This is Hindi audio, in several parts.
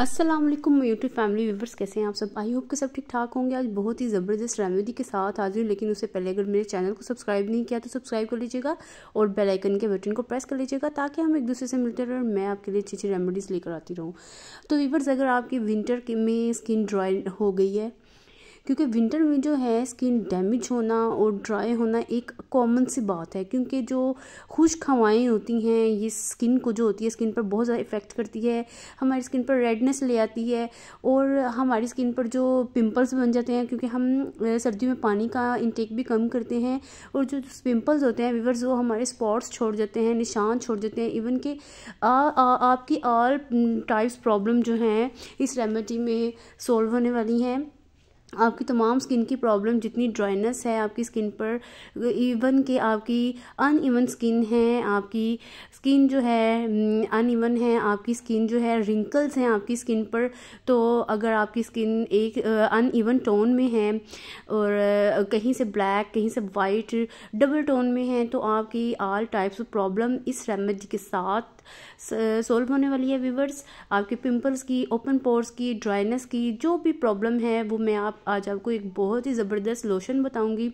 असलम यूट्यूब फैमिली व्यूवर्स कैसे हैं आप सब आई होप के सब ठीक ठाक होंगे आज बहुत ही ज़बरदस्त रेमेडी के साथ हाजिर हूँ लेकिन उससे पहले अगर मेरे चैनल को सब्सक्राइब नहीं किया तो सब्सक्राइब कर लीजिएगा और बेल आइकन के बटन को प्रेस कर लीजिएगा ताकि हम एक दूसरे से मिलते रहें और मैं आपके लिए अच्छी अच्छी रेमेडीज़ लेकर आती रहूँ तो व्यूवर्स अगर आपकी विंटर के में स्किन ड्राई हो गई है क्योंकि विंटर में जो है स्किन डैमेज होना और ड्राई होना एक कॉमन सी बात है क्योंकि जो खुश्क हवाएँ होती हैं ये स्किन को जो होती है स्किन पर बहुत ज़्यादा इफ़ेक्ट करती है हमारी स्किन पर रेडनेस ले आती है और हमारी स्किन पर जो पिम्पल्स बन जाते हैं क्योंकि हम सर्दी में पानी का इंटेक भी कम करते हैं और जो पिम्पल्स होते हैं वीवर्स वो हमारे स्पॉट्स छोड़ जाते हैं निशान छोड़ जाते हैं इवन के आपकी ऑल टाइप्स प्रॉब्लम जो हैं इस रेमेडी में सोल्व होने वाली हैं आपकी तमाम स्किन की प्रॉब्लम जितनी ड्राइनेस है आपकी स्किन पर इवन के आपकी अन इवन स्किन है आपकी स्किन जो है अन mm, इवन है आपकी स्किन जो है रिंकल्स हैं आपकी स्किन पर तो अगर आपकी स्किन एक अन ईवन टोन में है और uh, कहीं से ब्लैक कहीं से वाइट डबल टोन में है तो आपकी आल टाइप्स ऑफ प्रॉब्लम इस रेमेडी के साथ सोल्व होने वाली है व्यूवर्स आपके पिंपल्स की ओपन पोर्स की ड्राइनेस की जो भी प्रॉब्लम है वो मैं आप आज आपको एक बहुत ही ज़बरदस्त लोशन बताऊंगी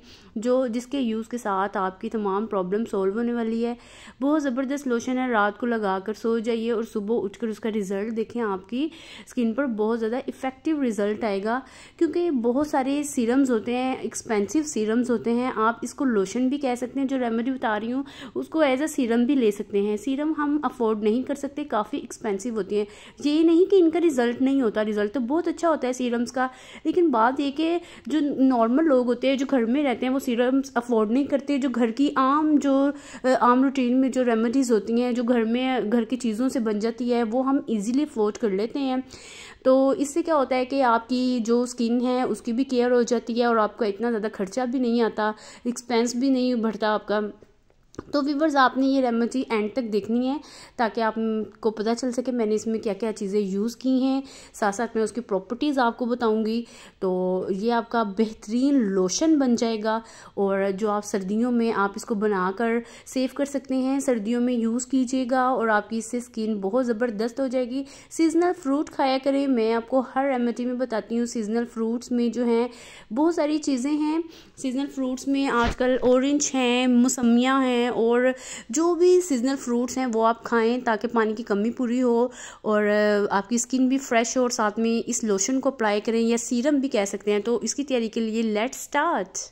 जो जिसके यूज़ के साथ आपकी तमाम प्रॉब्लम सोल्व होने वाली है बहुत ज़बरदस्त लोशन है रात को लगा कर सो जाइए और सुबह उठ उसका रिज़ल्ट देखें आपकी स्किन पर बहुत ज़्यादा इफ़ेक्टिव रिज़ल्ट आएगा क्योंकि बहुत सारे सीरम्स होते हैं एक्सपेंसिव सीरम्स होते हैं आप इसको लोशन भी कह सकते हैं जो रेमेडी बता रही हूँ उसको एज अ सीरम भी ले सकते हैं सीरम हम अफोर्ड अफोर्ड नहीं कर सकते काफ़ी एक्सपेंसिव होती हैं ये नहीं कि इनका रिज़ल्ट नहीं होता रिज़ल्ट तो बहुत अच्छा होता है सीरम्स का लेकिन बात ये कि जो नॉर्मल लोग होते हैं जो घर में रहते हैं वो सीरम्स अफोर्ड नहीं करते जो घर की आम जो आम रूटीन में जो रेमडीज होती हैं जो घर में घर की चीज़ों से बन जाती है वो हम ईजिली अफोर्ड कर लेते हैं तो इससे क्या होता है कि आपकी जो स्किन है उसकी भी केयर हो जाती है और आपका इतना ज़्यादा खर्चा भी नहीं आता एक्सपेंस भी नहीं बढ़ता आपका तो वीवर्स आपने ये रेमेडी एंड तक देखनी है ताकि आपको पता चल सके मैंने इसमें क्या क्या चीज़ें यूज़ की हैं साथ साथ मैं उसकी प्रॉपर्टीज़ आपको बताऊंगी तो ये आपका बेहतरीन लोशन बन जाएगा और जो आप सर्दियों में आप इसको बनाकर सेव कर सकते हैं सर्दियों में यूज़ कीजिएगा और आपकी इससे स्किन बहुत ज़बरदस्त हो जाएगी सीजनल फ्रूट खाया करें मैं आपको हर रेमेडी में बताती हूँ सीजनल फ्रूट्स में जो हैं बहुत सारी चीज़ें हैं सीजनल फ्रूट्स में आजकल औरेंज हैं मौसमियाँ हैं हैं और जो भी सीजनल फ्रूट्स हैं वो आप खाएं ताकि पानी की कमी पूरी हो और आपकी स्किन भी फ्रेश हो और साथ में इस लोशन को अप्लाई करें या सीरम भी कह सकते हैं तो इसकी तैयारी के लिए लेट स्टार्ट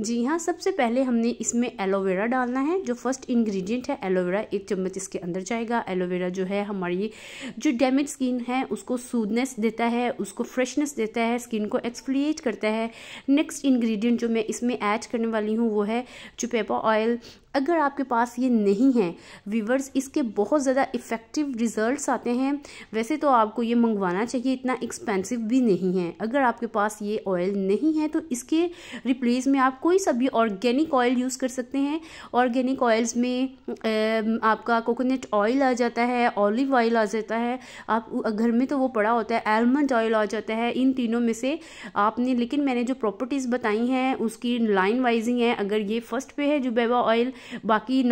जी हाँ सबसे पहले हमने इसमें एलोवेरा डालना है जो फर्स्ट इंग्रेडिएंट है एलोवेरा एक चम्मच इसके अंदर जाएगा एलोवेरा जो है हमारी जो डैमेज स्किन है उसको सूदनेस देता है उसको फ्रेशनेस देता है स्किन को एक्सफ्लिएट करता है नेक्स्ट इंग्रेडिएंट जो मैं इसमें ऐड करने वाली हूँ वो है चुपेपा ऑयल अगर आपके पास ये नहीं है वीवर्स इसके बहुत ज़्यादा इफ़ेक्टिव रिज़ल्ट आते हैं वैसे तो आपको ये मंगवाना चाहिए इतना एक्सपेंसिव भी नहीं है अगर आपके पास ये ऑयल नहीं है तो इसके रिप्लेस में आप कोई सा भी ऑर्गेनिक ऑयल यूज़ कर सकते हैं ऑर्गेनिक ऑयल्स में आपका कोकोनट ऑयल आ जाता है ऑलिव ऑयल आ जाता है आप घर में तो वो पड़ा होता है आलमंड ऑयल आ जाता है इन तीनों में से आपने लेकिन मैंने जो प्रॉपर्टीज़ बताई हैं उसकी लाइन वाइजिंग है अगर ये फर्स्ट पे है जुबेबा ऑयल बाकी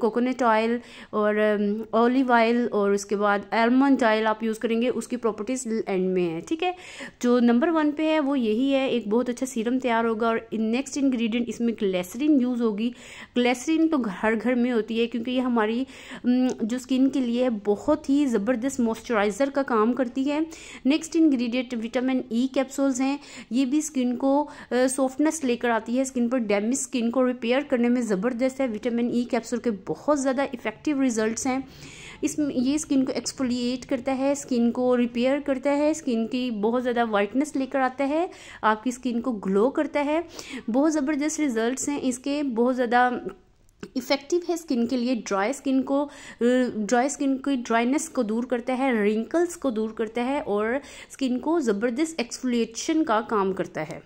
कोकोनट ऑयल और ऑलिव um, ऑयल और उसके बाद एलमंड ऑयल आप यूज़ करेंगे उसकी प्रॉपर्टीज़ एंड में है ठीक है जो नंबर वन पे है वो यही है एक बहुत अच्छा सीरम तैयार होगा और नेक्स्ट इन्ग्रीडियंट इसमें ग्लेसरीन यूज़ होगी ग्लेसरीन तो हर घर में होती है क्योंकि ये हमारी um, जो स्किन के लिए बहुत ही ज़बरदस्त मॉइस्चराइज़र का काम करती है next ingredient vitamin E capsules हैं ये भी स्किन को सॉफ्टनेस uh, लेकर आती है स्किन पर डैमेज स्किन को रिपेयर करने में ज़बरदस्त बेस्ट है विटामिन ई e कैप्सूल के बहुत ज़्यादा इफ़ेक्टिव रिजल्ट्स हैं इसमें ये स्किन को एक्सफोलिएट करता है स्किन को रिपेयर करता है स्किन की बहुत ज़्यादा वाइटनेस लेकर आता है आपकी स्किन को ग्लो करता है बहुत ज़बरदस्त रिजल्ट्स हैं इसके बहुत ज़्यादा इफ़ेक्टिव है स्किन के लिए ड्राई स्किन को ड्राई स्किन की ड्राइनेस को दूर करता है रिंकल्स को दूर करता है और स्किन को ज़बरदस्त एक्सफोलिएशन का काम करता है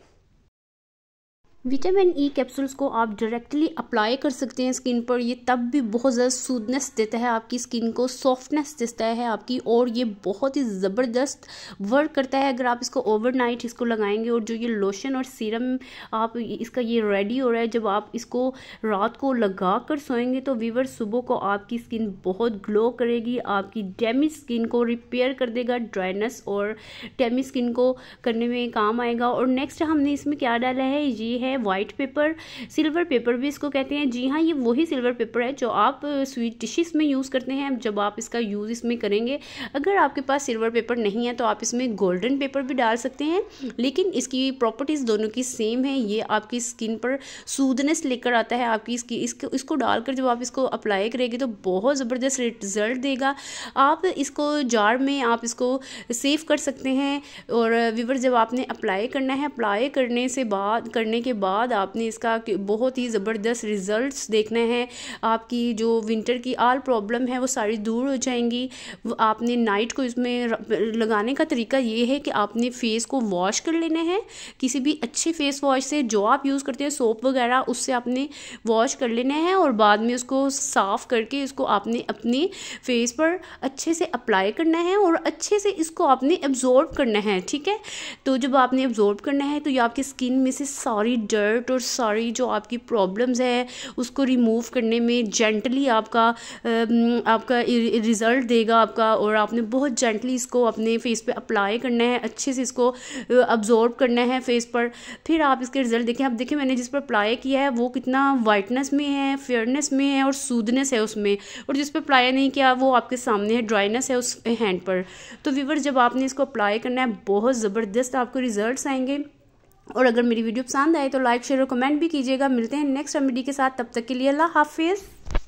विटामिन ई e कैप्सूल्स को आप डायरेक्टली अप्लाई कर सकते हैं स्किन पर ये तब भी बहुत ज़्यादा सूदनेस देता है आपकी स्किन को सॉफ्टनेस देता है आपकी और ये बहुत ही ज़बरदस्त वर्क करता है अगर आप इसको ओवरनाइट इसको लगाएंगे और जो ये लोशन और सीरम आप इसका ये रेडी हो रहा है जब आप इसको रात को लगा कर सोएंगे तो वीवर सुबह को आपकी स्किन बहुत ग्लो करेगी आपकी डैमेज स्किन को रिपेयर कर देगा ड्राइनेस और डैमेज स्किन को करने में काम आएगा और नेक्स्ट हमने इसमें क्या डाला है ये है है वाइट पेपर सिल्वर पेपर भी इसको कहते हैं जी हाँ ये वही सिल्वर पेपर है जो आप स्वीट डिशेस में यूज़ करते हैं जब आप इसका यूज़ इसमें करेंगे अगर आपके पास सिल्वर पेपर नहीं है तो आप इसमें गोल्डन पेपर भी डाल सकते हैं लेकिन इसकी प्रॉपर्टीज़ दोनों की सेम है ये आपकी स्किन पर सूदनेस लेकर आता है आपकी इसकी इसको इसको डालकर जब आप इसको अप्लाई करेंगे तो बहुत ज़बरदस्त रिजल्ट देगा आप इसको जार में आप इसको सेव कर सकते हैं और विवर जब आपने अप्लाई करना है अप्लाई करने से बाद करने के बाद आपने इसका बहुत ही ज़बरदस्त रिज़ल्ट देखने हैं आपकी जो विंटर की आल प्रॉब्लम है वो सारी दूर हो जाएंगी आपने नाइट को इसमें लगाने का तरीका ये है कि आपने फेस को वॉश कर लेना है किसी भी अच्छे फेस वॉश से जो आप यूज़ करते हैं सोप वगैरह उससे आपने वॉश कर लेना है और बाद में उसको साफ़ करके इसको आपने अपने फेस पर अच्छे से अप्लाई करना है और अच्छे से इसको आपने एब्ज़ॉर्ब करना है ठीक है तो जब आपने एब्ज़ॉर्ब करना है तो ये आपकी स्किन में से सारी डर्ट और सारी जो आपकी प्रॉब्लम्स है उसको रिमूव करने में जेंटली आपका आपका रिज़ल्ट देगा आपका और आपने बहुत जेंटली इसको अपने फेस पे अप्लाई करना है अच्छे से इसको अब्जॉर्ब करना है फेस पर फिर आप इसके रिज़ल्ट देखें आप देखें मैंने जिस पर अप्लाई किया है वो कितना वाइटनेस में है फेयरनेस में है और सूदनेस है उसमें और जिस पर अप्लाई नहीं किया वो आपके सामने है ड्राइनेस है उस हैंड पर तो व्यूवर जब आपने इसको अप्लाई करना है बहुत ज़बरदस्त आपको रिज़ल्ट आएंगे और अगर मेरी वीडियो पसंद आए तो लाइक शेयर और कमेंट भी कीजिएगा मिलते हैं नेक्स्ट रेमेडी के साथ तब तक के लिए अल्लाह हाफिज़